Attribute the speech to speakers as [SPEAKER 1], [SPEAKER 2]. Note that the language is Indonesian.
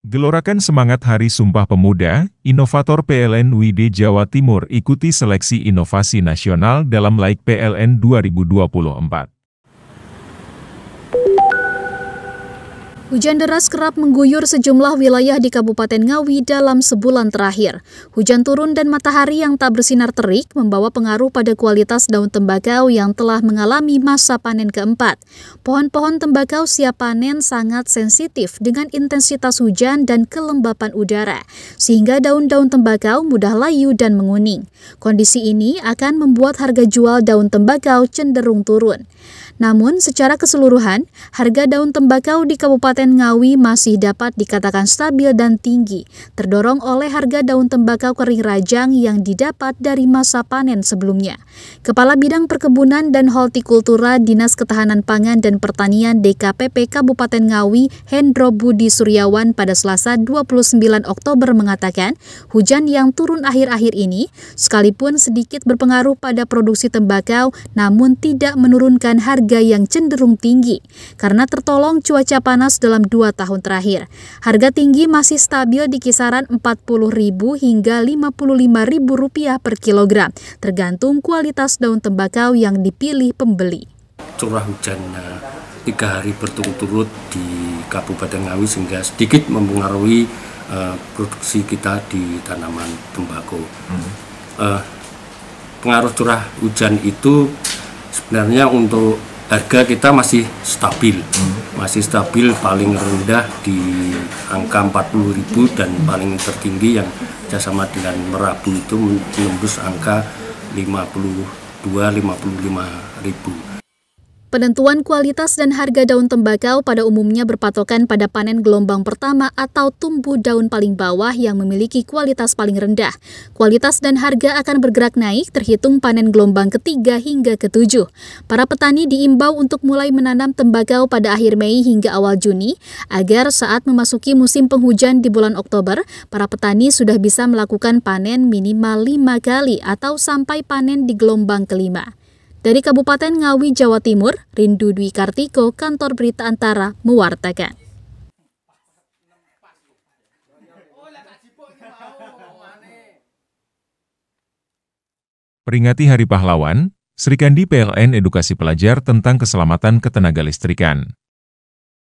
[SPEAKER 1] Gelorakan semangat Hari Sumpah Pemuda, inovator PLN WID Jawa Timur ikuti seleksi inovasi nasional dalam Laik PLN 2024.
[SPEAKER 2] Hujan deras kerap mengguyur sejumlah wilayah di Kabupaten Ngawi dalam sebulan terakhir. Hujan turun dan matahari yang tak bersinar terik membawa pengaruh pada kualitas daun tembakau yang telah mengalami masa panen keempat. Pohon-pohon tembakau siap panen sangat sensitif dengan intensitas hujan dan kelembapan udara, sehingga daun-daun tembakau mudah layu dan menguning. Kondisi ini akan membuat harga jual daun tembakau cenderung turun. Namun, secara keseluruhan, harga daun tembakau di Kabupaten Ngawi masih dapat dikatakan stabil dan tinggi, terdorong oleh harga daun tembakau kering rajang yang didapat dari masa panen sebelumnya. Kepala Bidang Perkebunan dan Hortikultura Dinas Ketahanan Pangan dan Pertanian DKPP Kabupaten Ngawi, Hendro Budi Suryawan pada Selasa 29 Oktober mengatakan, hujan yang turun akhir-akhir ini sekalipun sedikit berpengaruh pada produksi tembakau, namun tidak menurunkan harga harga yang cenderung tinggi karena tertolong cuaca panas dalam dua tahun terakhir. Harga tinggi masih stabil di kisaran Rp40.000 hingga Rp55.000 per kilogram, tergantung kualitas daun tembakau yang dipilih pembeli.
[SPEAKER 1] Curah hujan eh, tiga hari berturut-turut di Kabupaten Ngawi sehingga sedikit mempengaruhi uh, produksi kita di tanaman tembakau. Hmm. Uh, pengaruh curah hujan itu sebenarnya untuk harga kita masih stabil hmm. masih stabil paling rendah di angka 40.000 dan paling tertinggi yang sama dengan Merabu itu menembus angka 52 lima ribu
[SPEAKER 2] Penentuan kualitas dan harga daun tembakau pada umumnya berpatokan pada panen gelombang pertama atau tumbuh daun paling bawah yang memiliki kualitas paling rendah. Kualitas dan harga akan bergerak naik terhitung panen gelombang ketiga hingga ketujuh. Para petani diimbau untuk mulai menanam tembakau pada akhir Mei hingga awal Juni, agar saat memasuki musim penghujan di bulan Oktober, para petani sudah bisa melakukan panen minimal lima kali atau sampai panen di gelombang kelima. Dari Kabupaten Ngawi, Jawa Timur, Rindu Dwi Kartiko, Kantor Berita Antara, mewartakan.
[SPEAKER 1] Peringati Hari Pahlawan, Serikandi PLN Edukasi Pelajar tentang Keselamatan Ketenaga Listrikan.